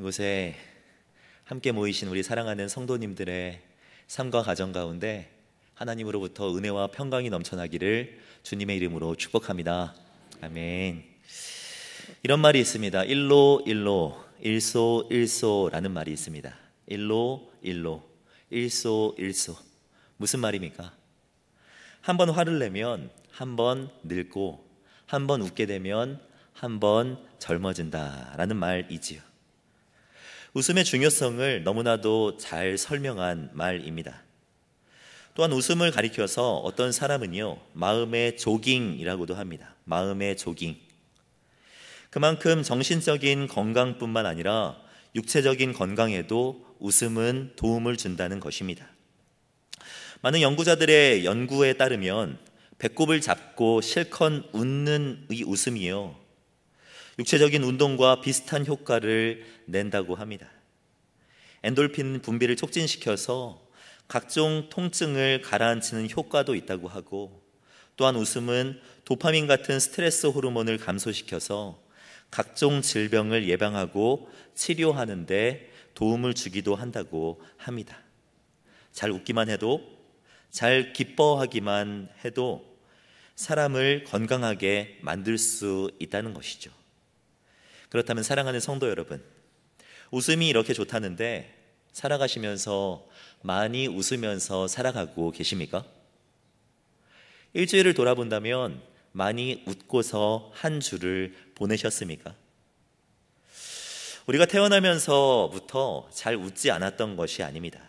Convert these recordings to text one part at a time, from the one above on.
이곳에 함께 모이신 우리 사랑하는 성도님들의 삶과 가정 가운데 하나님으로부터 은혜와 평강이 넘쳐나기를 주님의 이름으로 축복합니다. 아멘. 이런 말이 있습니다. 일로 일로 일소 일소라는 말이 있습니다. 일로 일로 일소 일소 무슨 말입니까? 한 번 화를 내면 한 번 늙고 한 번 웃게 되면 한 번 젊어진다라는 말이지요. 웃음의 중요성을 너무나도 잘 설명한 말입니다. 또한 웃음을 가리켜서 어떤 사람은요, 마음의 조깅이라고도 합니다. 마음의 조깅. 그만큼 정신적인 건강뿐만 아니라 육체적인 건강에도 웃음은 도움을 준다는 것입니다. 많은 연구자들의 연구에 따르면 배꼽을 잡고 실컷 웃는 이 웃음이요. 육체적인 운동과 비슷한 효과를 낸다고 합니다. 엔돌핀 분비를 촉진시켜서 각종 통증을 가라앉히는 효과도 있다고 하고 또한 웃음은 도파민 같은 스트레스 호르몬을 감소시켜서 각종 질병을 예방하고 치료하는데 도움을 주기도 한다고 합니다. 잘 웃기만 해도 잘 기뻐하기만 해도 사람을 건강하게 만들 수 있다는 것이죠. 그렇다면 사랑하는 성도 여러분, 웃음이 이렇게 좋다는데 살아가시면서 많이 웃으면서 살아가고 계십니까? 일주일을 돌아본다면 많이 웃고서 한 주를 보내셨습니까? 우리가 태어나면서부터 잘 웃지 않았던 것이 아닙니다.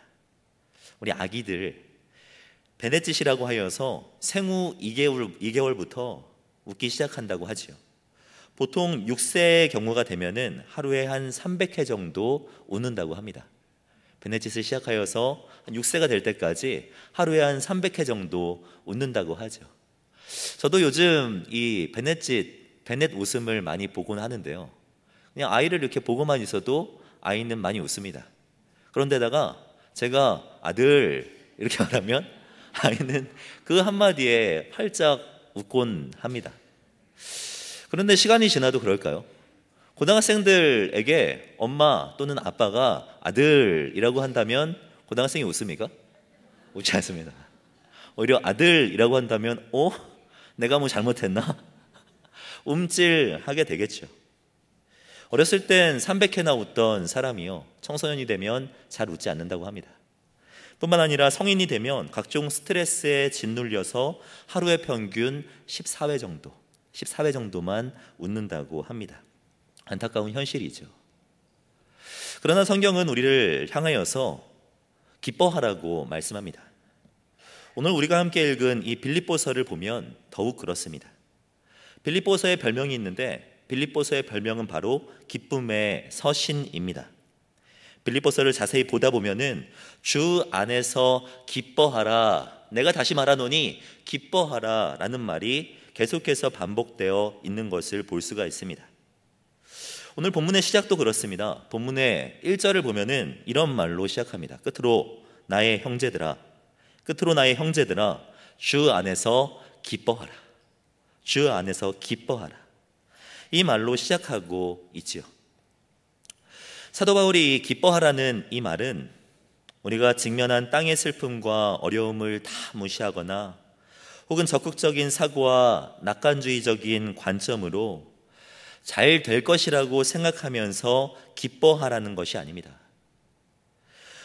우리 아기들 베네짓이라고 하여서 생후 2개월, 2개월부터 웃기 시작한다고 하지요. 보통 6세 의 경우가 되면은 하루에 한 300회 정도 웃는다고 합니다. 베네짓을 시작하여서 6세가 될 때까지 하루에 한 300회 정도 웃는다고 하죠. 저도 요즘 이 베넷짓, 베넷 웃음을 많이 보곤 하는데요. 그냥 아이를 이렇게 보고만 있어도 아이는 많이 웃습니다. 그런데다가 제가 아들 이렇게 말하면 아이는 그 한마디에 활짝 웃곤 합니다. 그런데 시간이 지나도 그럴까요? 고등학생들에게 엄마 또는 아빠가 아들이라고 한다면 고등학생이 웃습니까? 웃지 않습니다. 오히려 아들이라고 한다면 어? 내가 뭐 잘못했나? 움찔하게 되겠죠. 어렸을 땐 300회나 웃던 사람이요. 청소년이 되면 잘 웃지 않는다고 합니다. 뿐만 아니라 성인이 되면 각종 스트레스에 짓눌려서 하루에 평균 14회 정도 14회 정도만 웃는다고 합니다. 안타까운 현실이죠. 그러나 성경은 우리를 향하여서 기뻐하라고 말씀합니다. 오늘 우리가 함께 읽은 이 빌립보서를 보면 더욱 그렇습니다. 빌립보서의 별명이 있는데 빌립보서의 별명은 바로 기쁨의 서신입니다. 빌립보서를 자세히 보다 보면은 주 안에서 기뻐하라 내가 다시 말하노니 기뻐하라라는 말이 계속해서 반복되어 있는 것을 볼 수가 있습니다. 오늘 본문의 시작도 그렇습니다. 본문의 1절을 보면은 이런 말로 시작합니다. 끝으로 나의 형제들아, 끝으로 나의 형제들아, 주 안에서 기뻐하라. 주 안에서 기뻐하라. 이 말로 시작하고 있지요. 사도 바울이 기뻐하라는 이 말은 우리가 직면한 땅의 슬픔과 어려움을 다 무시하거나 혹은 적극적인 사고와 낙관주의적인 관점으로 잘 될 것이라고 생각하면서 기뻐하라는 것이 아닙니다.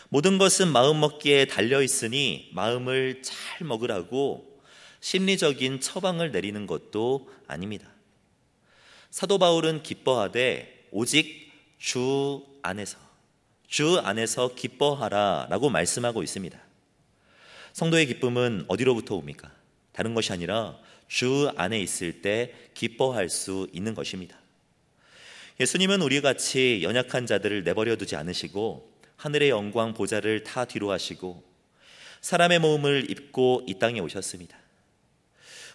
모든 것은 마음먹기에 달려 있으니 마음을 잘 먹으라고 심리적인 처방을 내리는 것도 아닙니다. 사도 바울은 기뻐하되 오직 주 안에서 주 안에서 기뻐하라라고 말씀하고 있습니다. 성도의 기쁨은 어디로부터 옵니까? 다른 것이 아니라 주 안에 있을 때 기뻐할 수 있는 것입니다. 예수님은 우리 같이 연약한 자들을 내버려 두지 않으시고 하늘의 영광 보좌를 다 뒤로 하시고 사람의 몸을 입고 이 땅에 오셨습니다.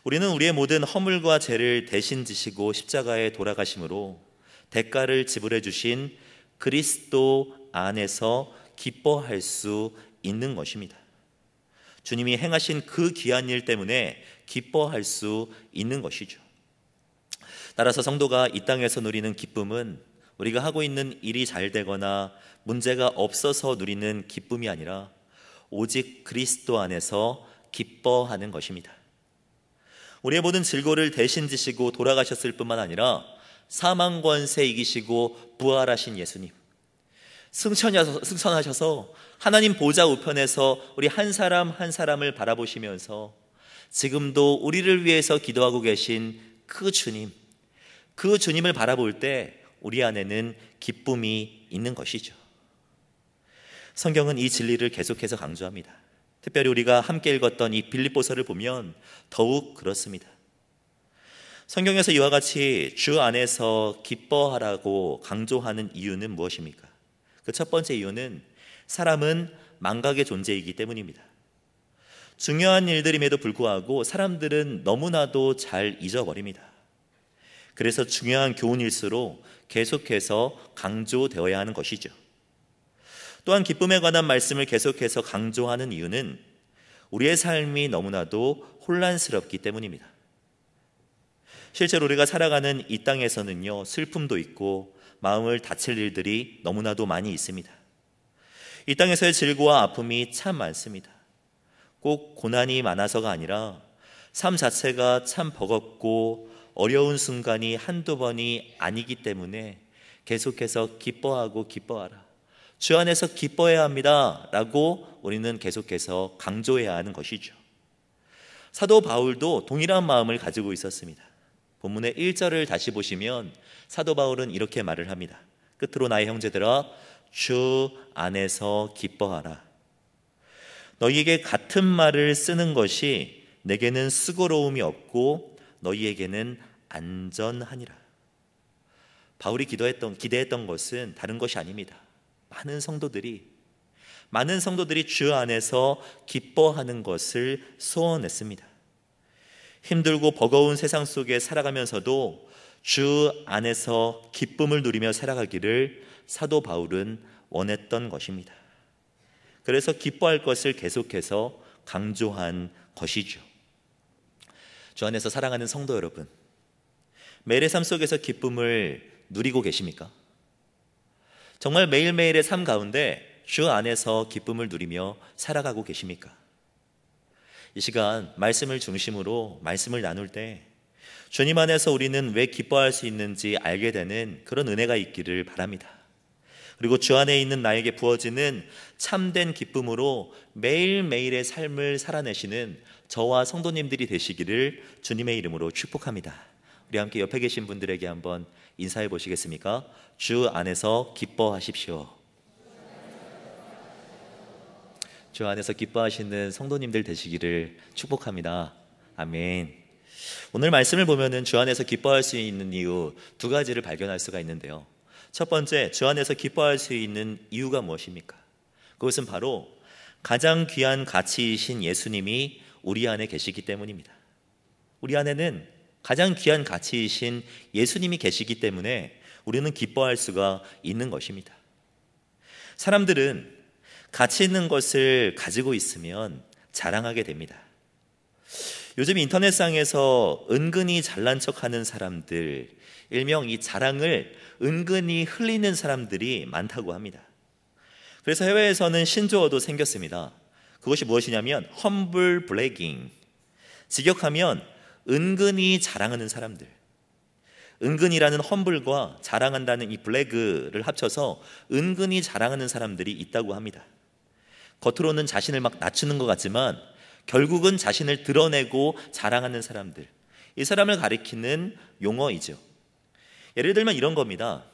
우리는 우리의 모든 허물과 죄를 대신 지시고 십자가에 돌아가심으로 대가를 지불해 주신 그리스도 안에서 기뻐할 수 있는 것입니다. 주님이 행하신 그 귀한 일 때문에 기뻐할 수 있는 것이죠. 따라서 성도가 이 땅에서 누리는 기쁨은 우리가 하고 있는 일이 잘 되거나 문제가 없어서 누리는 기쁨이 아니라 오직 그리스도 안에서 기뻐하는 것입니다. 우리의 모든 즐거를 대신 지시고 돌아가셨을 뿐만 아니라 사망 권세 이기시고 부활하신 예수님. 승천하셔서, 승천하셔서 하나님 보좌 우편에서 우리 한 사람 한 사람을 바라보시면서 지금도 우리를 위해서 기도하고 계신 그 주님, 그 주님을 바라볼 때 우리 안에는 기쁨이 있는 것이죠. 성경은 이 진리를 계속해서 강조합니다. 특별히 우리가 함께 읽었던 이 빌립보서를 보면 더욱 그렇습니다. 성경에서 이와 같이 주 안에서 기뻐하라고 강조하는 이유는 무엇입니까? 그첫 번째 이유는 사람은 망각의 존재이기 때문입니다. 중요한 일들임에도 불구하고 사람들은 너무나도 잘 잊어버립니다. 그래서 중요한 교훈일수록 계속해서 강조되어야 하는 것이죠. 또한 기쁨에 관한 말씀을 계속해서 강조하는 이유는 우리의 삶이 너무나도 혼란스럽기 때문입니다. 실제로 우리가 살아가는 이 땅에서는요, 슬픔도 있고 마음을 다칠 일들이 너무나도 많이 있습니다. 이 땅에서의 질고와 아픔이 참 많습니다. 꼭 고난이 많아서가 아니라 삶 자체가 참 버겁고 어려운 순간이 한두 번이 아니기 때문에 계속해서 기뻐하고 기뻐하라. 주 안에서 기뻐해야 합니다. 라고 우리는 계속해서 강조해야 하는 것이죠. 사도 바울도 동일한 마음을 가지고 있었습니다. 본문의 1절을 다시 보시면 사도 바울은 이렇게 말을 합니다. 끝으로 나의 형제들아 주 안에서 기뻐하라. 너희에게 같은 말을 쓰는 것이 내게는 수고로움이 없고 너희에게는 안전하니라. 바울이 기도했던 기대했던 것은 다른 것이 아닙니다. 많은 성도들이 많은 성도들이 주 안에서 기뻐하는 것을 소원했습니다. 힘들고 버거운 세상 속에 살아가면서도 주 안에서 기쁨을 누리며 살아가기를 사도 바울은 원했던 것입니다. 그래서 기뻐할 것을 계속해서 강조한 것이죠. 주 안에서 사랑하는 성도 여러분, 매일의 삶 속에서 기쁨을 누리고 계십니까? 정말 매일매일의 삶 가운데 주 안에서 기쁨을 누리며 살아가고 계십니까? 이 시간 말씀을 중심으로 말씀을 나눌 때 주님 안에서 우리는 왜 기뻐할 수 있는지 알게 되는 그런 은혜가 있기를 바랍니다. 그리고 주 안에 있는 나에게 부어지는 참된 기쁨으로 매일매일의 삶을 살아내시는 저와 성도님들이 되시기를 주님의 이름으로 축복합니다. 우리 함께 옆에 계신 분들에게 한번 인사해 보시겠습니까? 주 안에서 기뻐하십시오. 주 안에서 기뻐하시는 성도님들 되시기를 축복합니다. 아멘. 오늘 말씀을 보면은 주 안에서 기뻐할 수 있는 이유 두 가지를 발견할 수가 있는데요. 첫 번째, 주 안에서 기뻐할 수 있는 이유가 무엇입니까? 그것은 바로 가장 귀한 가치이신 예수님이 우리 안에 계시기 때문입니다. 우리 안에는 가장 귀한 가치이신 예수님이 계시기 때문에 우리는 기뻐할 수가 있는 것입니다. 사람들은 가치 있는 것을 가지고 있으면 자랑하게 됩니다. 요즘 인터넷상에서 은근히 잘난 척하는 사람들, 일명 이 자랑을 은근히 흘리는 사람들이 많다고 합니다. 그래서 해외에서는 신조어도 생겼습니다. 그것이 무엇이냐면 험블 블레깅. 직역하면 은근히 자랑하는 사람들. 은근이라는 험블과 자랑한다는 이 블레그를 합쳐서 은근히 자랑하는 사람들이 있다고 합니다. 겉으로는 자신을 막 낮추는 것 같지만 결국은 자신을 드러내고 자랑하는 사람들. 이 사람을 가리키는 용어이죠. 예를 들면 이런 겁니다.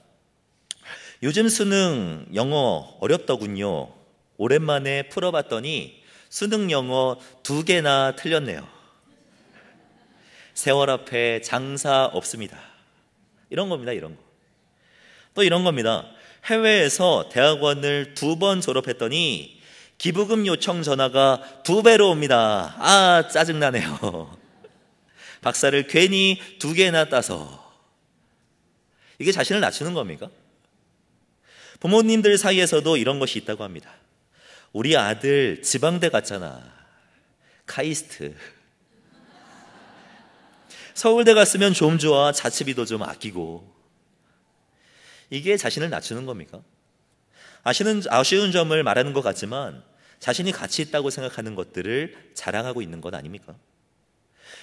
요즘 수능 영어 어렵더군요. 오랜만에 풀어봤더니 수능 영어 두 개나 틀렸네요. 세월 앞에 장사 없습니다. 이런 겁니다, 이런 거. 또 이런 겁니다. 해외에서 대학원을 두 번 졸업했더니 기부금 요청 전화가 두 배로 옵니다. 아, 짜증나네요. 박사를 괜히 두 개나 따서. 이게 자신을 낮추는 겁니까? 부모님들 사이에서도 이런 것이 있다고 합니다. 우리 아들 지방대 갔잖아. 카이스트. 서울대 갔으면 좀 좋아. 자취비도 좀 아끼고. 이게 자신을 낮추는 겁니까? 아시는, 아쉬운 점을 말하는 것 같지만 자신이 가치 있다고 생각하는 것들을 자랑하고 있는 것 아닙니까?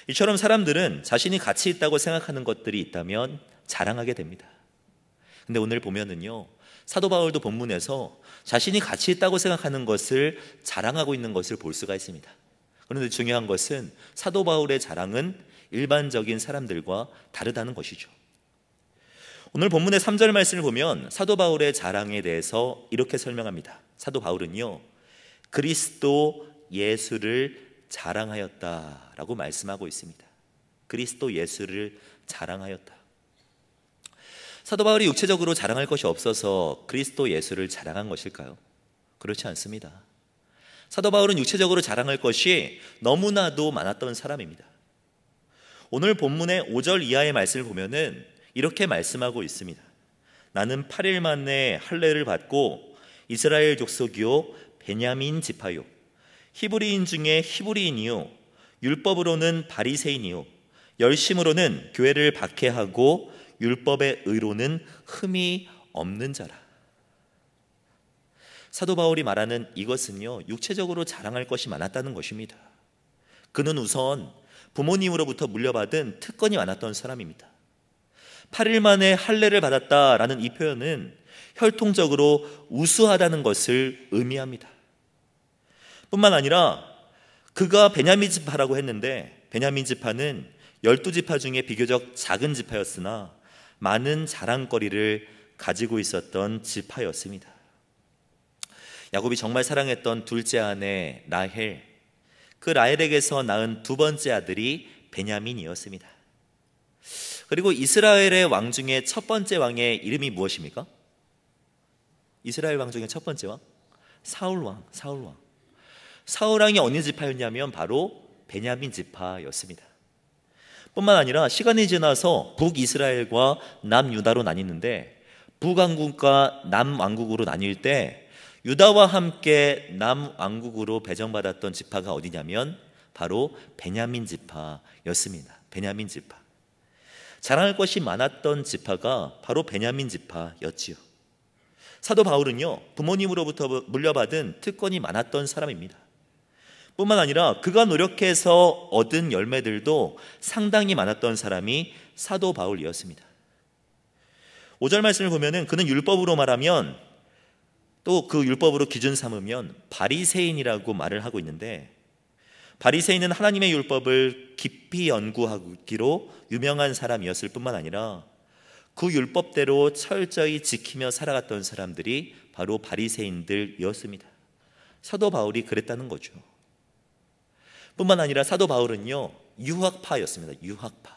이처럼 사람들은 자신이 가치 있다고 생각하는 것들이 있다면 자랑하게 됩니다. 근데 오늘 보면은요, 사도 바울도 본문에서 자신이 가치 있다고 생각하는 것을 자랑하고 있는 것을 볼 수가 있습니다. 그런데 중요한 것은 사도 바울의 자랑은 일반적인 사람들과 다르다는 것이죠. 오늘 본문의 3절 말씀을 보면 사도 바울의 자랑에 대해서 이렇게 설명합니다. 사도 바울은요. 그리스도 예수를 자랑하였다라고 말씀하고 있습니다. 그리스도 예수를 자랑하였다. 사도 바울이 육체적으로 자랑할 것이 없어서 그리스도 예수를 자랑한 것일까요? 그렇지 않습니다. 사도 바울은 육체적으로 자랑할 것이 너무나도 많았던 사람입니다. 오늘 본문의 5절 이하의 말씀을 보면은 이렇게 말씀하고 있습니다. 나는 8일 만에 할례를 받고 이스라엘 족속이요 베냐민 지파요 히브리인 중에 히브리인이요 율법으로는 바리새인이요 열심으로는 교회를 박해하고 율법의 의로는 흠이 없는 자라. 사도 바울이 말하는 이것은요 육체적으로 자랑할 것이 많았다는 것입니다. 그는 우선 부모님으로부터 물려받은 특권이 많았던 사람입니다. 8일 만에 할례를 받았다라는 이 표현은 혈통적으로 우수하다는 것을 의미합니다. 뿐만 아니라 그가 베냐민 지파라고 했는데 베냐민 지파는 열두 지파 중에 비교적 작은 지파였으나 많은 자랑거리를 가지고 있었던 지파였습니다. 야곱이 정말 사랑했던 둘째 아내 라헬 그 라헬에게서 낳은 두 번째 아들이 베냐민이었습니다. 그리고 이스라엘의 왕 중에 첫 번째 왕의 이름이 무엇입니까? 이스라엘 왕 중에 첫 번째 왕? 사울 왕, 사울 왕. 사울 왕이 어느 지파였냐면 바로 베냐민 지파였습니다. 뿐만 아니라 시간이 지나서 북이스라엘과 남유다로 나뉘는데 북왕국과 남왕국으로 나뉠 때 유다와 함께 남왕국으로 배정받았던 지파가 어디냐면 바로 베냐민 지파였습니다. 베냐민 지파. 자랑할 것이 많았던 지파가 바로 베냐민 지파였지요. 사도 바울은요, 부모님으로부터 물려받은 특권이 많았던 사람입니다. 뿐만 아니라 그가 노력해서 얻은 열매들도 상당히 많았던 사람이 사도 바울이었습니다. 5절 말씀을 보면은 그는 율법으로 말하면 또 그 율법으로 기준 삼으면 바리새인이라고 말을 하고 있는데 바리새인은 하나님의 율법을 깊이 연구하기로 유명한 사람이었을 뿐만 아니라 그 율법대로 철저히 지키며 살아갔던 사람들이 바로 바리새인들이었습니다. 사도 바울이 그랬다는 거죠. 뿐만 아니라 사도 바울은요 유학파였습니다. 유학파.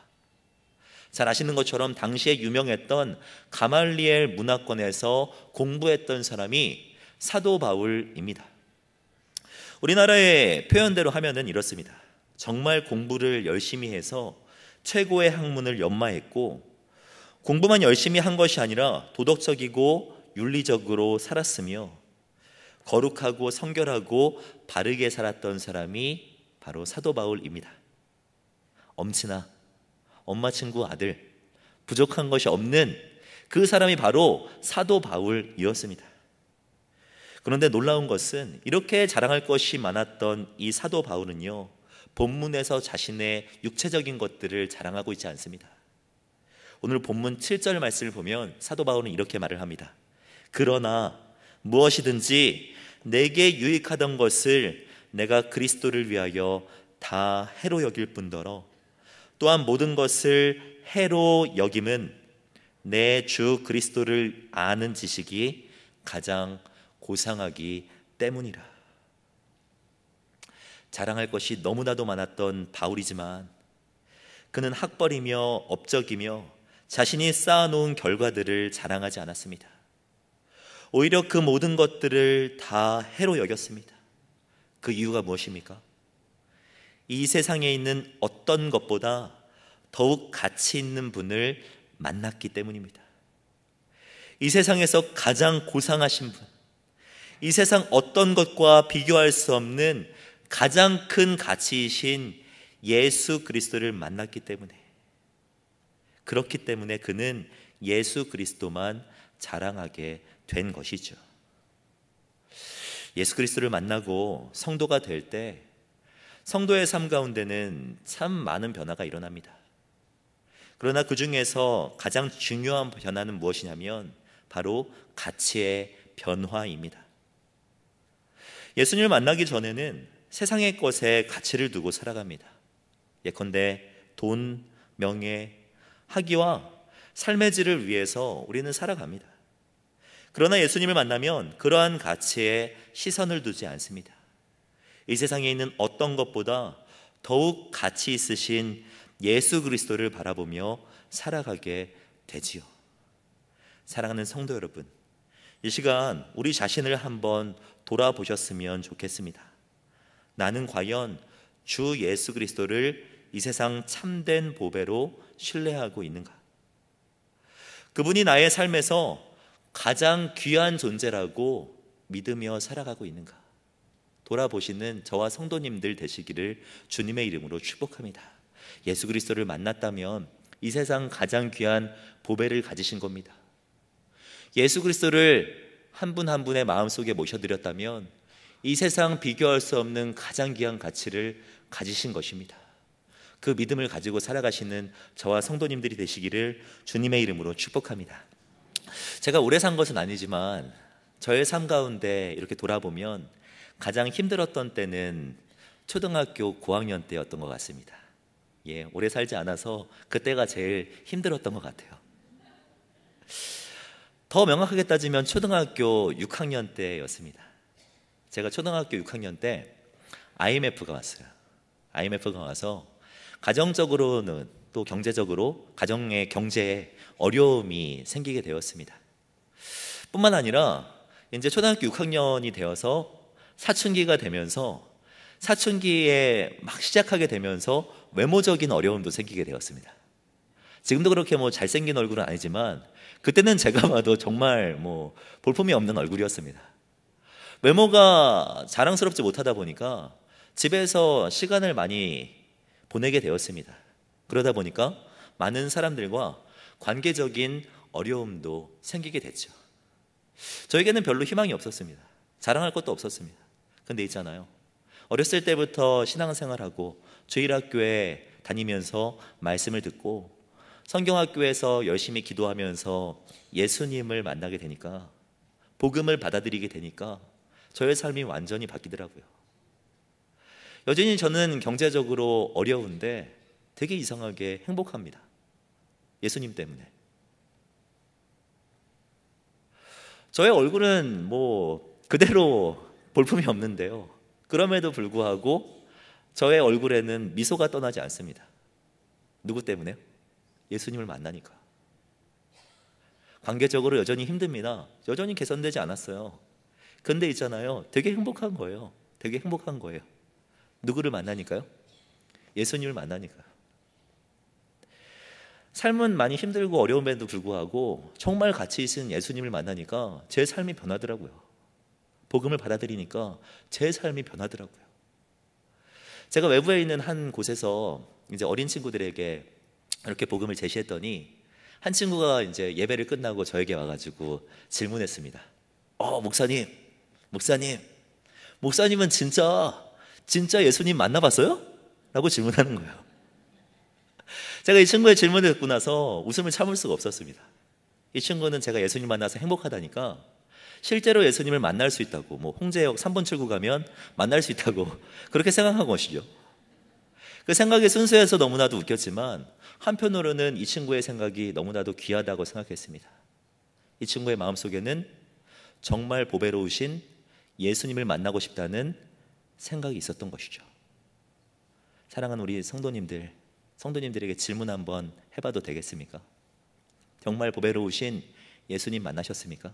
잘 아시는 것처럼 당시에 유명했던 가말리엘 문화권에서 공부했던 사람이 사도 바울입니다. 우리나라의 표현대로 하면은 이렇습니다. 정말 공부를 열심히 해서 최고의 학문을 연마했고 공부만 열심히 한 것이 아니라 도덕적이고 윤리적으로 살았으며 거룩하고 성결하고 바르게 살았던 사람이 바로 사도 바울입니다. 엄친아, 엄마 친구 아들, 부족한 것이 없는 그 사람이 바로 사도 바울이었습니다. 그런데 놀라운 것은 이렇게 자랑할 것이 많았던 이 사도 바울은요, 본문에서 자신의 육체적인 것들을 자랑하고 있지 않습니다. 오늘 본문 7절 말씀을 보면 사도 바울은 이렇게 말을 합니다. 그러나 무엇이든지 내게 유익하던 것을 내가 그리스도를 위하여 다 해로 여길 뿐더러 또한 모든 것을 해로 여김은 내 주 그리스도를 아는 지식이 가장 보상하기 때문이라. 자랑할 것이 너무나도 많았던 바울이지만 그는 학벌이며 업적이며 자신이 쌓아놓은 결과들을 자랑하지 않았습니다. 오히려 그 모든 것들을 다 해로 여겼습니다. 그 이유가 무엇입니까? 이 세상에 있는 어떤 것보다 더욱 가치 있는 분을 만났기 때문입니다. 이 세상에서 가장 고상하신 분, 이 세상 어떤 것과 비교할 수 없는 가장 큰 가치이신 예수 그리스도를 만났기 때문에 그렇기 때문에 그는 예수 그리스도만 자랑하게 된 것이죠. 예수 그리스도를 만나고 성도가 될 때 성도의 삶 가운데는 참 많은 변화가 일어납니다. 그러나 그 중에서 가장 중요한 변화는 무엇이냐면 바로 가치의 변화입니다. 예수님을 만나기 전에는 세상의 것에 가치를 두고 살아갑니다. 예컨대 돈, 명예, 학위와 삶의 질을 위해서 우리는 살아갑니다. 그러나 예수님을 만나면 그러한 가치에 시선을 두지 않습니다. 이 세상에 있는 어떤 것보다 더욱 가치 있으신 예수 그리스도를 바라보며 살아가게 되지요. 사랑하는 성도 여러분, 이 시간 우리 자신을 한번 돌아보셨으면 좋겠습니다. 나는 과연 주 예수 그리스도를 이 세상 참된 보배로 신뢰하고 있는가? 그분이 나의 삶에서 가장 귀한 존재라고 믿으며 살아가고 있는가? 돌아보시는 저와 성도님들 되시기를 주님의 이름으로 축복합니다. 예수 그리스도를 만났다면 이 세상 가장 귀한 보배를 가지신 겁니다. 예수 그리스도를 한분한 분의 마음속에 모셔드렸다면 이 세상 비교할 수 없는 가장 귀한 가치를 가지신 것입니다. 그 믿음을 가지고 살아가시는 저와 성도님들이 되시기를 주님의 이름으로 축복합니다. 제가 오래 산 것은 아니지만 저의 삶 가운데 이렇게 돌아보면 가장 힘들었던 때는 초등학교 고학년 때였던 것 같습니다. 예, 오래 살지 않아서 그때가 제일 힘들었던 것 같아요. 더 명확하게 따지면 초등학교 6학년 때였습니다. 제가 초등학교 6학년 때 IMF가 왔어요. IMF가 와서 가정적으로는 또 경제적으로 가정의 경제에 어려움이 생기게 되었습니다. 뿐만 아니라 이제 초등학교 6학년이 되어서 사춘기가 되면서 사춘기에 막 시작하게 되면서 외모적인 어려움도 생기게 되었습니다. 지금도 그렇게 뭐 잘생긴 얼굴은 아니지만 그때는 제가 봐도 정말 뭐 볼품이 없는 얼굴이었습니다. 외모가 자랑스럽지 못하다 보니까 집에서 시간을 많이 보내게 되었습니다. 그러다 보니까 많은 사람들과 관계적인 어려움도 생기게 됐죠. 저에게는 별로 희망이 없었습니다. 자랑할 것도 없었습니다. 근데 있잖아요. 어렸을 때부터 신앙생활하고 주일학교에 다니면서 말씀을 듣고 성경학교에서 열심히 기도하면서 예수님을 만나게 되니까 복음을 받아들이게 되니까 저의 삶이 완전히 바뀌더라고요. 여전히 저는 경제적으로 어려운데 되게 이상하게 행복합니다. 예수님 때문에. 저의 얼굴은 뭐 그대로 볼품이 없는데요. 그럼에도 불구하고 저의 얼굴에는 미소가 떠나지 않습니다. 누구 때문에요? 예수님을 만나니까. 관계적으로 여전히 힘듭니다. 여전히 개선되지 않았어요. 근데 있잖아요. 되게 행복한 거예요. 되게 행복한 거예요. 누구를 만나니까요? 예수님을 만나니까요. 삶은 많이 힘들고 어려움에도 불구하고 정말 가치 있는 예수님을 만나니까 제 삶이 변하더라고요. 복음을 받아들이니까 제 삶이 변하더라고요. 제가 외부에 있는 한 곳에서 이제 어린 친구들에게 이렇게 복음을 제시했더니 한 친구가 이제 예배를 끝나고 저에게 와가지고 질문했습니다. 어, 목사님, 목사님, 목사님은 진짜, 진짜 예수님 만나봤어요? 라고 질문하는 거예요. 제가 이 친구의 질문을 듣고 나서 웃음을 참을 수가 없었습니다. 이 친구는 제가 예수님 만나서 행복하다니까 실제로 예수님을 만날 수 있다고, 뭐 홍제역 3번 출구 가면 만날 수 있다고 그렇게 생각한 것이죠. 그 생각이 순수해서 너무나도 웃겼지만 한편으로는 이 친구의 생각이 너무나도 귀하다고 생각했습니다. 이 친구의 마음속에는 정말 보배로우신 예수님을 만나고 싶다는 생각이 있었던 것이죠. 사랑하는 우리 성도님들, 성도님들에게 질문 한번 해봐도 되겠습니까? 정말 보배로우신 예수님 만나셨습니까?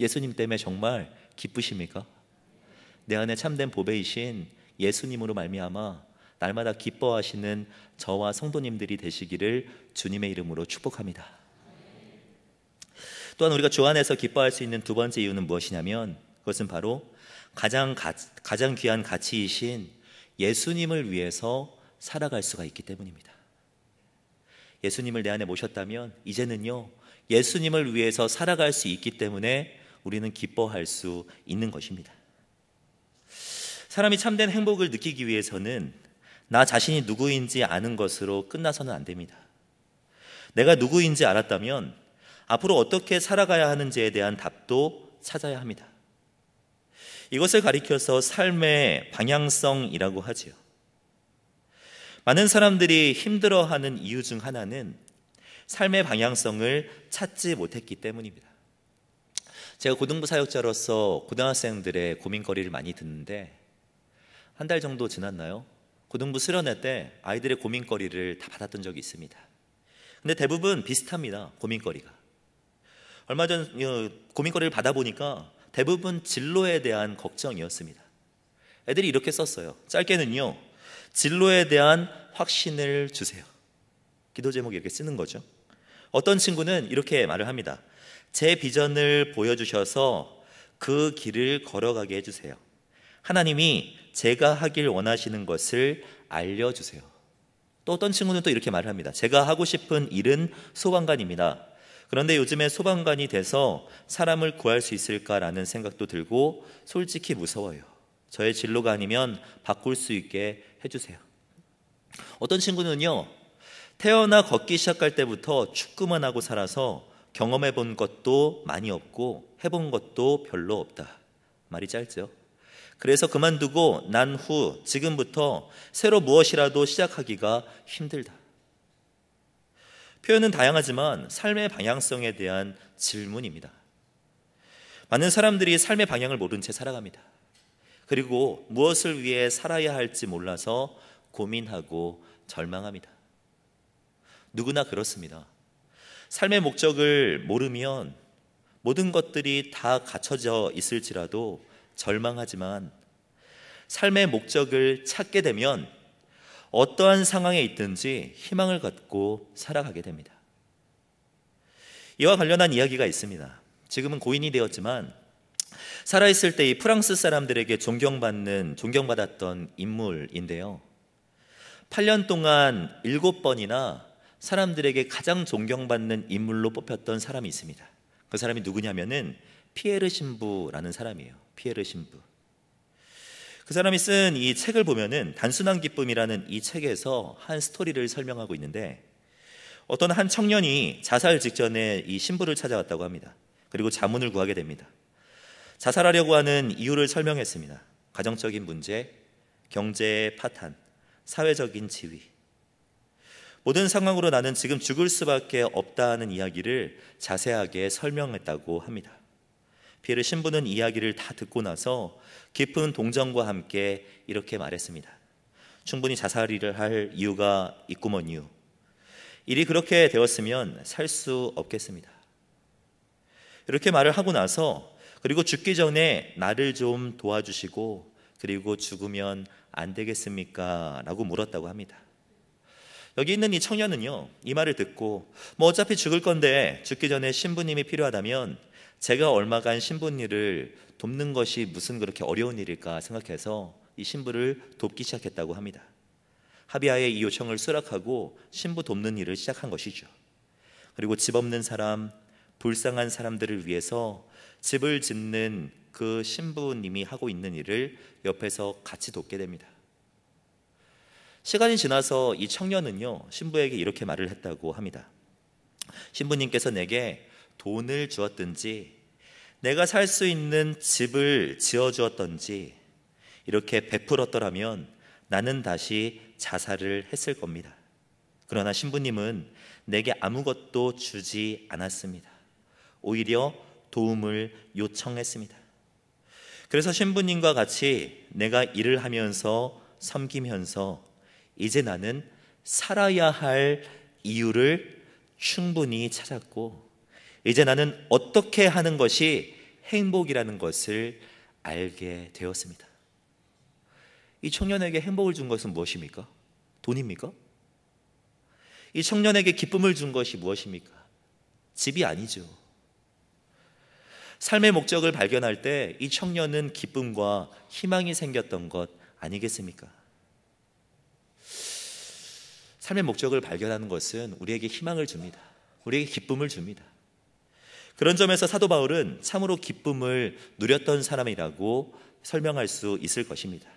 예수님 때문에 정말 기쁘십니까? 내 안에 참된 보배이신 예수님으로 말미암아 날마다 기뻐하시는 저와 성도님들이 되시기를 주님의 이름으로 축복합니다. 또한 우리가 주 안에서 기뻐할 수 있는 두 번째 이유는 무엇이냐면 그것은 바로 가장 가, 가장 귀한 가치이신 예수님을 위해서 살아갈 수가 있기 때문입니다. 예수님을 내 안에 모셨다면 이제는요. 예수님을 위해서 살아갈 수 있기 때문에 우리는 기뻐할 수 있는 것입니다. 사람이 참된 행복을 느끼기 위해서는 나 자신이 누구인지 아는 것으로 끝나서는 안 됩니다. 내가 누구인지 알았다면 앞으로 어떻게 살아가야 하는지에 대한 답도 찾아야 합니다. 이것을 가리켜서 삶의 방향성이라고 하지요. 많은 사람들이 힘들어하는 이유 중 하나는 삶의 방향성을 찾지 못했기 때문입니다. 제가 고등부 사역자로서 고등학생들의 고민거리를 많이 듣는데 한 달 정도 지났나요? 고등부 수련회 때 아이들의 고민거리를 다 받았던 적이 있습니다. 근데 대부분 비슷합니다. 고민거리가. 얼마 전 어, 고민거리를 받아보니까 대부분 진로에 대한 걱정이었습니다. 애들이 이렇게 썼어요. 짧게는요. 진로에 대한 확신을 주세요. 기도 제목이 이렇게 쓰는 거죠. 어떤 친구는 이렇게 말을 합니다. 제 비전을 보여주셔서 그 길을 걸어가게 해주세요. 하나님이 제가 하길 원하시는 것을 알려주세요. 또 어떤 친구는 또 이렇게 말을 합니다. 제가 하고 싶은 일은 소방관입니다. 그런데 요즘에 소방관이 돼서 사람을 구할 수 있을까라는 생각도 들고 솔직히 무서워요. 저의 진로가 아니면 바꿀 수 있게 해주세요. 어떤 친구는요, 태어나 걷기 시작할 때부터 축구만 하고 살아서 경험해 본 것도 많이 없고 해본 것도 별로 없다. 말이 짧죠. 그래서 그만두고 난 후 지금부터 새로 무엇이라도 시작하기가 힘들다. 표현은 다양하지만 삶의 방향성에 대한 질문입니다. 많은 사람들이 삶의 방향을 모른 채 살아갑니다. 그리고 무엇을 위해 살아야 할지 몰라서 고민하고 절망합니다. 누구나 그렇습니다. 삶의 목적을 모르면 모든 것들이 다 갖춰져 있을지라도 절망하지만 삶의 목적을 찾게 되면 어떠한 상황에 있든지 희망을 갖고 살아가게 됩니다. 이와 관련한 이야기가 있습니다. 지금은 고인이 되었지만 살아있을 때 이 프랑스 사람들에게 존경받는 존경받았던 인물인데요. 8년 동안 7번이나 사람들에게 가장 존경받는 인물로 뽑혔던 사람이 있습니다. 그 사람이 누구냐면은 피에르 신부라는 사람이에요. 피에르 신부. 그 사람이 쓴 이 책을 보면은 단순한 기쁨이라는 이 책에서 한 스토리를 설명하고 있는데 어떤 한 청년이 자살 직전에 이 신부를 찾아왔다고 합니다. 그리고 자문을 구하게 됩니다. 자살하려고 하는 이유를 설명했습니다. 가정적인 문제, 경제의 파탄, 사회적인 지위. 모든 상황으로 나는 지금 죽을 수밖에 없다는 이야기를 자세하게 설명했다고 합니다. 피에르 신부는 이야기를 다 듣고 나서 깊은 동정과 함께 이렇게 말했습니다. 충분히 자살을할 이유가 있구먼요. 일이 그렇게 되었으면 살 수 없겠습니다. 이렇게 말을 하고 나서 그리고 죽기 전에 나를 좀 도와주시고 그리고 죽으면 안 되겠습니까? 라고 물었다고 합니다. 여기 있는 이 청년은요, 이 말을 듣고, 뭐 어차피 죽을 건데 죽기 전에 신부님이 필요하다면 제가 얼마간 신분 일을 돕는 것이 무슨 그렇게 어려운 일일까 생각해서 이 신부를 돕기 시작했다고 합니다. 합의하에 이 요청을 수락하고 신부 돕는 일을 시작한 것이죠. 그리고 집 없는 사람, 불쌍한 사람들을 위해서 집을 짓는 그 신부님이 하고 있는 일을 옆에서 같이 돕게 됩니다. 시간이 지나서 이 청년은요, 신부에게 이렇게 말을 했다고 합니다. 신부님께서 내게 돈을 주었든지 내가 살 수 있는 집을 지어 주었던지 이렇게 베풀었더라면 나는 다시 자살을 했을 겁니다. 그러나 신부님은 내게 아무것도 주지 않았습니다. 오히려 도움을 요청했습니다. 그래서 신부님과 같이 내가 일을 하면서 섬기면서 이제 나는 살아야 할 이유를 충분히 찾았고 이제 나는 어떻게 하는 것이 행복이라는 것을 알게 되었습니다. 이 청년에게 행복을 준 것은 무엇입니까? 돈입니까? 이 청년에게 기쁨을 준 것이 무엇입니까? 집이 아니죠. 삶의 목적을 발견할 때 이 청년은 기쁨과 희망이 생겼던 것 아니겠습니까? 삶의 목적을 발견하는 것은 우리에게 희망을 줍니다. 우리에게 기쁨을 줍니다. 그런 점에서 사도 바울은 참으로 기쁨을 누렸던 사람이라고 설명할 수 있을 것입니다.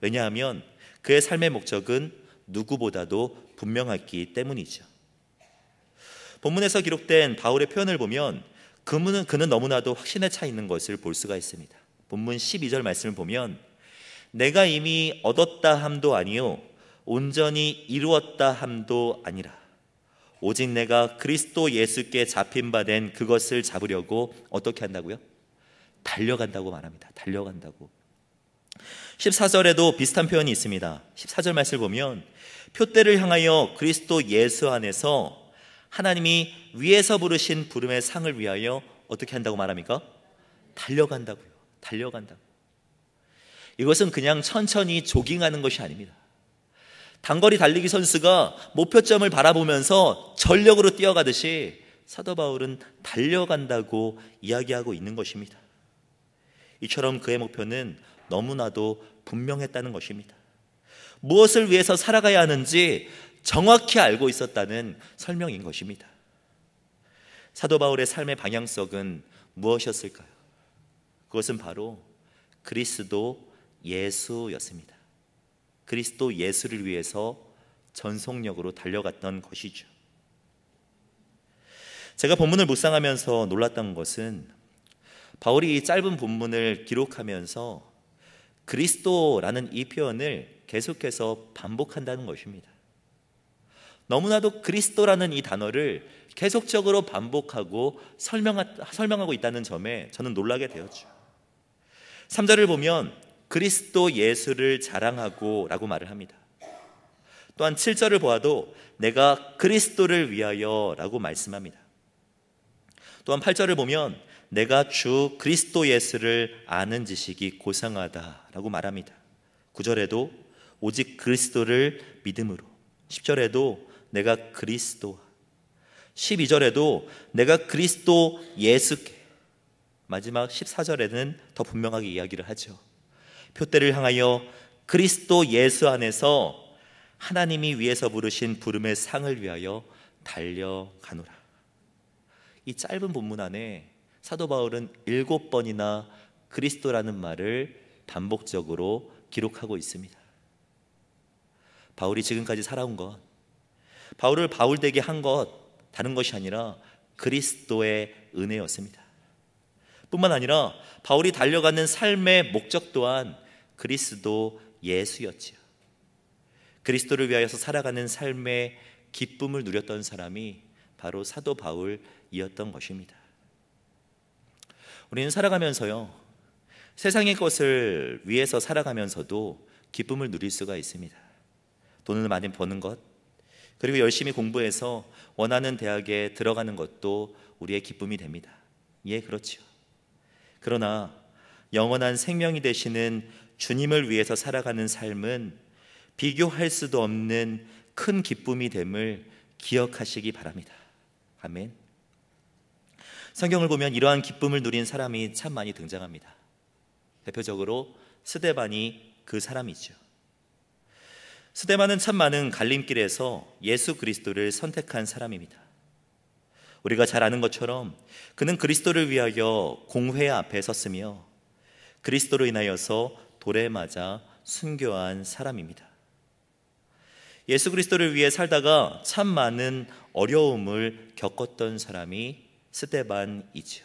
왜냐하면 그의 삶의 목적은 누구보다도 분명했기 때문이죠. 본문에서 기록된 바울의 표현을 보면 그는, 그는 너무나도 확신에 차 있는 것을 볼 수가 있습니다. 본문 12절 말씀을 보면 내가 이미 얻었다 함도 아니요 온전히 이루었다 함도 아니라 오직 내가 그리스도 예수께 잡힌 바 된 그것을 잡으려고 어떻게 한다고요? 달려간다고 말합니다. 달려간다고. 14절에도 비슷한 표현이 있습니다. 14절 말씀을 보면 표대를 향하여 그리스도 예수 안에서 하나님이 위에서 부르신 부름의 상을 위하여 어떻게 한다고 말합니까? 달려간다고요. 달려간다고. 이것은 그냥 천천히 조깅하는 것이 아닙니다. 단거리 달리기 선수가 목표점을 바라보면서 전력으로 뛰어가듯이 사도 바울은 달려간다고 이야기하고 있는 것입니다. 이처럼 그의 목표는 너무나도 분명했다는 것입니다. 무엇을 위해서 살아가야 하는지 정확히 알고 있었다는 설명인 것입니다. 사도 바울의 삶의 방향성은 무엇이었을까요? 그것은 바로 그리스도 예수였습니다. 그리스도 예수를 위해서 전속력으로 달려갔던 것이죠. 제가 본문을 묵상하면서 놀랐던 것은 바울이 이 짧은 본문을 기록하면서 그리스도라는 이 표현을 계속해서 반복한다는 것입니다. 너무나도 그리스도라는 이 단어를 계속적으로 반복하고 설명하, 설명하고 있다는 점에 저는 놀라게 되었죠. 3절을 보면 그리스도 예수를 자랑하고 라고 말을 합니다. 또한 7절을 보아도 내가 그리스도를 위하여 라고 말씀합니다. 또한 8절을 보면 내가 주 그리스도 예수를 아는 지식이 고상하다 라고 말합니다. 9절에도 오직 그리스도를 믿음으로 10절에도 내가 그리스도와 12절에도 내가 그리스도 예수께 마지막 14절에는 더 분명하게 이야기를 하죠. 표대를 향하여 그리스도 예수 안에서 하나님이 위에서 부르신 부름의 상을 위하여 달려가노라. 이 짧은 본문 안에 사도 바울은 일곱 번이나 그리스도라는 말을 반복적으로 기록하고 있습니다. 바울이 지금까지 살아온 것, 바울을 바울되게 한 것, 다른 것이 아니라 그리스도의 은혜였습니다. 뿐만 아니라 바울이 달려가는 삶의 목적 또한 그리스도 예수였지요. 그리스도를 위하여서 살아가는 삶의 기쁨을 누렸던 사람이 바로 사도 바울이었던 것입니다. 우리는 살아가면서요. 세상의 것을 위해서 살아가면서도 기쁨을 누릴 수가 있습니다. 돈을 많이 버는 것, 그리고 열심히 공부해서 원하는 대학에 들어가는 것도 우리의 기쁨이 됩니다. 예, 그렇지 그러나 영원한 생명이 되시는 주님을 위해서 살아가는 삶은 비교할 수도 없는 큰 기쁨이 됨을 기억하시기 바랍니다. 아멘. 성경을 보면 이러한 기쁨을 누린 사람이 참 많이 등장합니다. 대표적으로 스데반이 그 사람이죠. 스데반은 참 많은 갈림길에서 예수 그리스도를 선택한 사람입니다. 우리가 잘 아는 것처럼 그는 그리스도를 위하여 공회 앞에 섰으며 그리스도로 인하여서 돌에 맞아 순교한 사람입니다. 예수 그리스도를 위해 살다가 참 많은 어려움을 겪었던 사람이 스테반이죠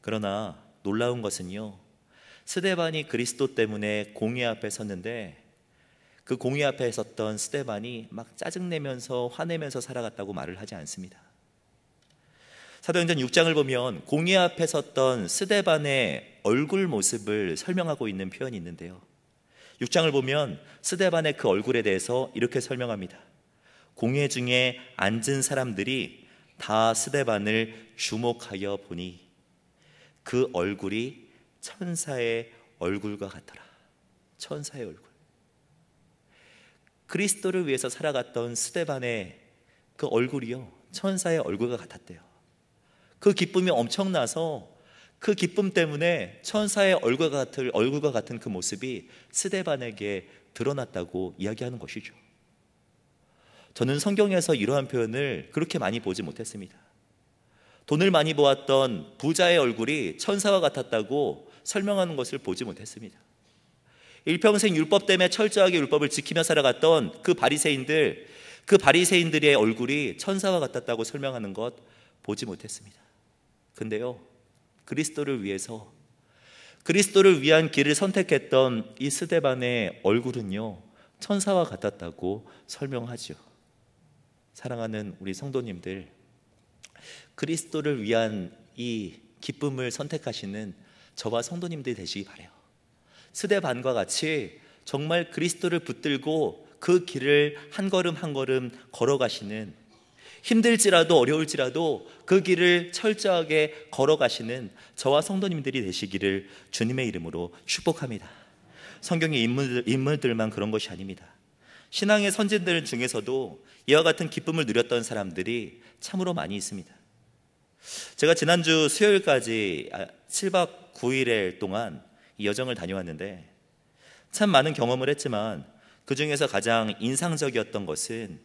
그러나 놀라운 것은요. 스테반이 그리스도 때문에 공의 앞에 섰는데 그공의 앞에 섰던 스테반이 막 짜증내면서 화내면서 살아갔다고 말을 하지 않습니다. 사도행전 6장을 보면 공의 앞에 섰던 스데반의 얼굴 모습을 설명하고 있는 표현이 있는데요. 6장을 보면 스데반의 그 얼굴에 대해서 이렇게 설명합니다. 공회 중에 앉은 사람들이 다 스데반을 주목하여 보니 그 얼굴이 천사의 얼굴과 같더라. 천사의 얼굴. 그리스도를 위해서 살아갔던 스데반의 그 얼굴이요. 천사의 얼굴과 같았대요. 그 기쁨이 엄청나서 그 기쁨 때문에 천사의 얼굴과 같은, 얼굴과 같은 그 모습이 스데반에게 드러났다고 이야기하는 것이죠. 저는 성경에서 이러한 표현을 그렇게 많이 보지 못했습니다. 돈을 많이 모았던 부자의 얼굴이 천사와 같았다고 설명하는 것을 보지 못했습니다. 일평생 율법 때문에 철저하게 율법을 지키며 살아갔던 그 바리새인들, 그 바리새인들의 얼굴이 천사와 같았다고 설명하는 것 보지 못했습니다. 근데요. 그리스도를 위해서 그리스도를 위한 길을 선택했던 이 스데반의 얼굴은요, 천사와 같았다고 설명하죠. 사랑하는 우리 성도님들, 그리스도를 위한 이 기쁨을 선택하시는 저와 성도님들 되시기 바래요. 스데반과 같이 정말 그리스도를 붙들고 그 길을 한 걸음 한 걸음 걸어가시는 힘들지라도 어려울지라도 그 길을 철저하게 걸어가시는 저와 성도님들이 되시기를 주님의 이름으로 축복합니다. 성경의 인물들, 인물들만 그런 것이 아닙니다. 신앙의 선진들 중에서도 이와 같은 기쁨을 누렸던 사람들이 참으로 많이 있습니다. 제가 지난주 수요일까지 7박 아, 9일의 동안 이 여정을 다녀왔는데 참 많은 경험을 했지만 그 중에서 가장 인상적이었던 것은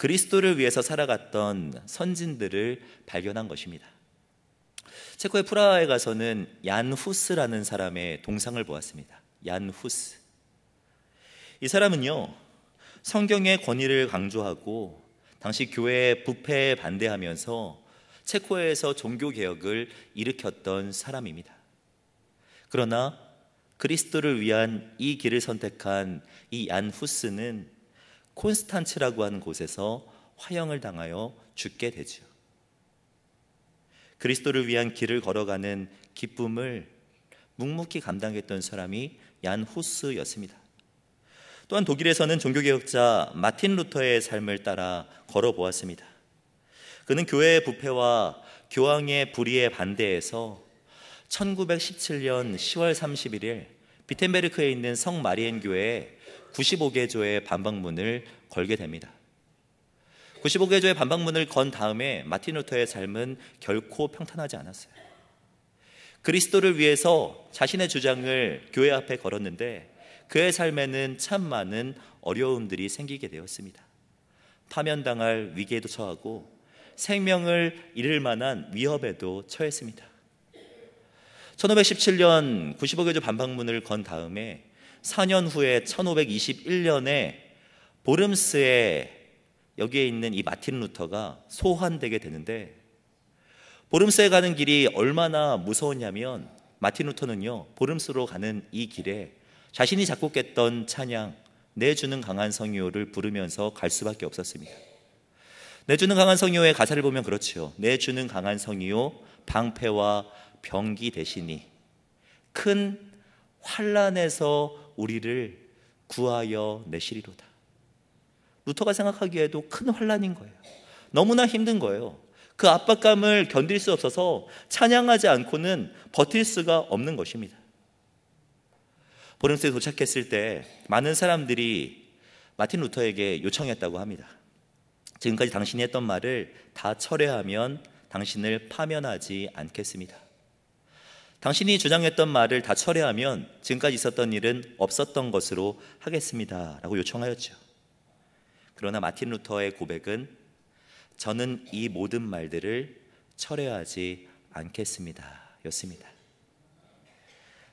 그리스도를 위해서 살아갔던 선진들을 발견한 것입니다. 체코의 프라하에 가서는 얀 후스라는 사람의 동상을 보았습니다. 얀 후스. 이 사람은요, 성경의 권위를 강조하고 당시 교회의 부패에 반대하면서 체코에서 종교개혁을 일으켰던 사람입니다. 그러나 그리스도를 위한 이 길을 선택한 이 얀 후스는 콘스탄츠라고 하는 곳에서 화형을 당하여 죽게 되죠 그리스도를 위한 길을 걸어가는 기쁨을 묵묵히 감당했던 사람이 얀 후스였습니다. 또한 독일에서는 종교개혁자 마틴 루터의 삶을 따라 걸어보았습니다. 그는 교회의 부패와 교황의 불의에 반대해서 1917년 10월 31일 비텐베르크에 있는 성 마리엔 교회에 95개 조의 반박문을 걸게 됩니다. 95개 조의 반박문을 건 다음에 마틴 루터의 삶은 결코 평탄하지 않았어요. 그리스도를 위해서 자신의 주장을 교회 앞에 걸었는데 그의 삶에는 참 많은 어려움들이 생기게 되었습니다. 파면당할 위기에도 처하고 생명을 잃을 만한 위협에도 처했습니다. 1517년 95개조 반박문을 건 다음에 4년 후에 1521년에 보름스에 여기에 있는 이 마틴 루터가 소환되게 되는데 보름스에 가는 길이 얼마나 무서웠냐면 마틴 루터는요 보름스로 가는 이 길에 자신이 작곡했던 찬양 내주는 강한 성요를 부르면서 갈 수밖에 없었습니다. 내주는 강한 성요의 가사를 보면 그렇지요. 내주는 강한 성요 방패와 병기 대신이 큰 환란에서 우리를 구하여 내시리로다. 루터가 생각하기에도 큰 환란인 거예요. 너무나 힘든 거예요. 그 압박감을 견딜 수 없어서 찬양하지 않고는 버틸 수가 없는 것입니다. 보름스에 도착했을 때 많은 사람들이 마틴 루터에게 요청했다고 합니다. 지금까지 당신이 했던 말을 다 철회하면 당신을 파면하지 않겠습니다. 당신이 주장했던 말을 다 철회하면 지금까지 있었던 일은 없었던 것으로 하겠습니다. 라고 요청하였죠. 그러나 마틴 루터의 고백은 저는 이 모든 말들을 철회하지 않겠습니다. 였습니다.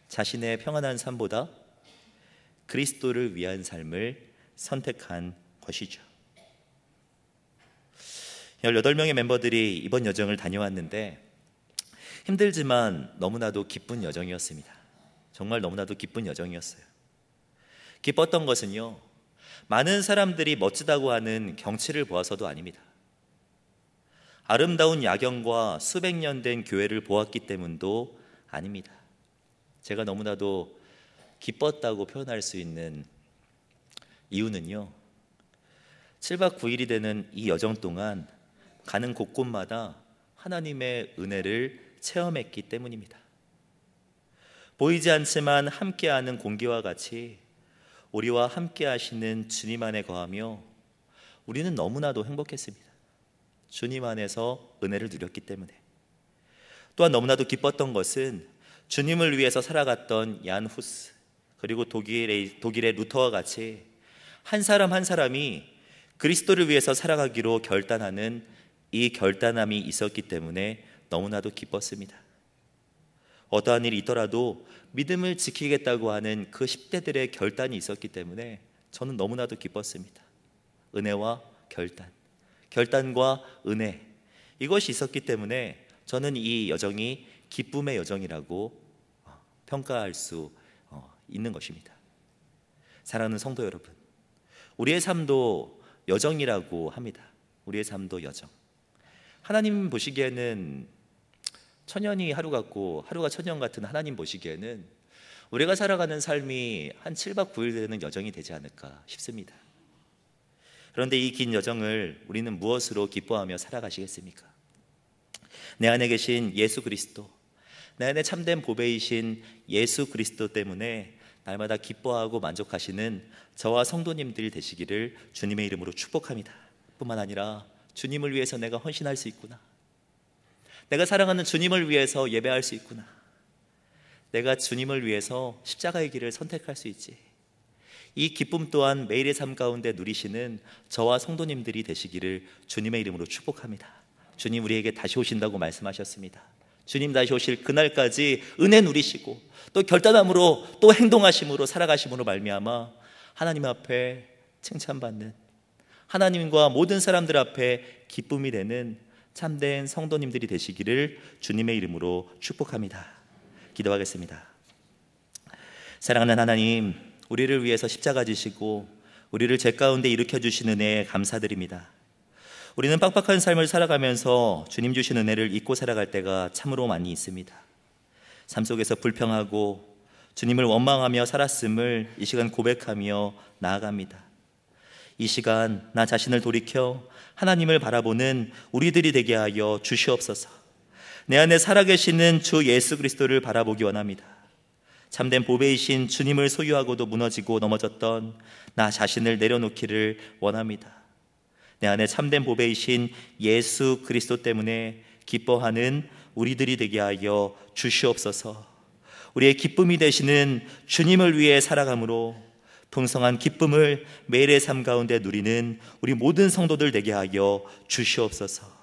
자신의 평안한 삶보다 그리스도를 위한 삶을 선택한 것이죠. 18명의 멤버들이 이번 여정을 다녀왔는데 힘들지만 너무나도 기쁜 여정이었습니다. 정말 너무나도 기쁜 여정이었어요. 기뻤던 것은요, 많은 사람들이 멋지다고 하는 경치를 보아서도 아닙니다. 아름다운 야경과 수백 년 된 교회를 보았기 때문도 아닙니다. 제가 너무나도 기뻤다고 표현할 수 있는 이유는요. 7박 9일이 되는 이 여정 동안 가는 곳곳마다 하나님의 은혜를 체험했기 때문입니다. 보이지 않지만 함께하는 공기와 같이 우리와 함께하시는 주님 안에 거하며 우리는 너무나도 행복했습니다. 주님 안에서 은혜를 누렸기 때문에. 또한 너무나도 기뻤던 것은 주님을 위해서 살아갔던 얀 후스 그리고 독일의, 독일의 루터와 같이 한 사람 한 사람이 그리스도를 위해서 살아가기로 결단하는 이 결단함이 있었기 때문에 너무나도 기뻤습니다. 어떠한 일이 있더라도 믿음을 지키겠다고 하는 그 10대들의 결단이 있었기 때문에 저는 너무나도 기뻤습니다. 은혜와 결단, 결단과 은혜, 이것이 있었기 때문에 저는 이 여정이 기쁨의 여정이라고 어, 평가할 수 어, 있는 것입니다. 사랑하는 성도 여러분, 우리의 삶도 여정이라고 합니다. 우리의 삶도 여정. 하나님 보시기에는 천년이 하루 같고 하루가 천년 같은 하나님 보시기에는 우리가 살아가는 삶이 한 7박 9일 되는 여정이 되지 않을까 싶습니다. 그런데 이 긴 여정을 우리는 무엇으로 기뻐하며 살아가시겠습니까? 내 안에 계신 예수 그리스도, 내 안에 참된 보배이신 예수 그리스도 때문에 날마다 기뻐하고 만족하시는 저와 성도님들 되시기를 주님의 이름으로 축복합니다. 뿐만 아니라 주님을 위해서 내가 헌신할 수 있구나. 내가 사랑하는 주님을 위해서 예배할 수 있구나. 내가 주님을 위해서 십자가의 길을 선택할 수 있지. 이 기쁨 또한 매일의 삶 가운데 누리시는 저와 성도님들이 되시기를 주님의 이름으로 축복합니다. 주님 우리에게 다시 오신다고 말씀하셨습니다. 주님 다시 오실 그날까지 은혜 누리시고 또 결단함으로 또 행동하심으로 살아가심으로 말미암아 하나님 앞에 칭찬받는 하나님과 모든 사람들 앞에 기쁨이 되는 참된 성도님들이 되시기를 주님의 이름으로 축복합니다. 기도하겠습니다. 사랑하는 하나님, 우리를 위해서 십자가 지시고 우리를 죄 가운데 일으켜 주신 은혜에 감사드립니다. 우리는 빡빡한 삶을 살아가면서 주님 주신 은혜를 잊고 살아갈 때가 참으로 많이 있습니다. 삶 속에서 불평하고 주님을 원망하며 살았음을 이 시간 고백하며 나아갑니다. 이 시간 나 자신을 돌이켜 하나님을 바라보는 우리들이 되게 하여 주시옵소서. 내 안에 살아계시는 주 예수 그리스도를 바라보기 원합니다. 참된 보배이신 주님을 소유하고도 무너지고 넘어졌던 나 자신을 내려놓기를 원합니다. 내 안에 참된 보배이신 예수 그리스도 때문에 기뻐하는 우리들이 되게 하여 주시옵소서. 우리의 기쁨이 되시는 주님을 위해 살아감으로 풍성한 기쁨을 매일의 삶 가운데 누리는 우리 모든 성도들 되게 하여 주시옵소서.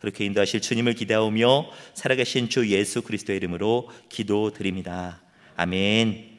그렇게 인도하실 주님을 기대하며 살아계신 주 예수 그리스도의 이름으로 기도드립니다. 아멘.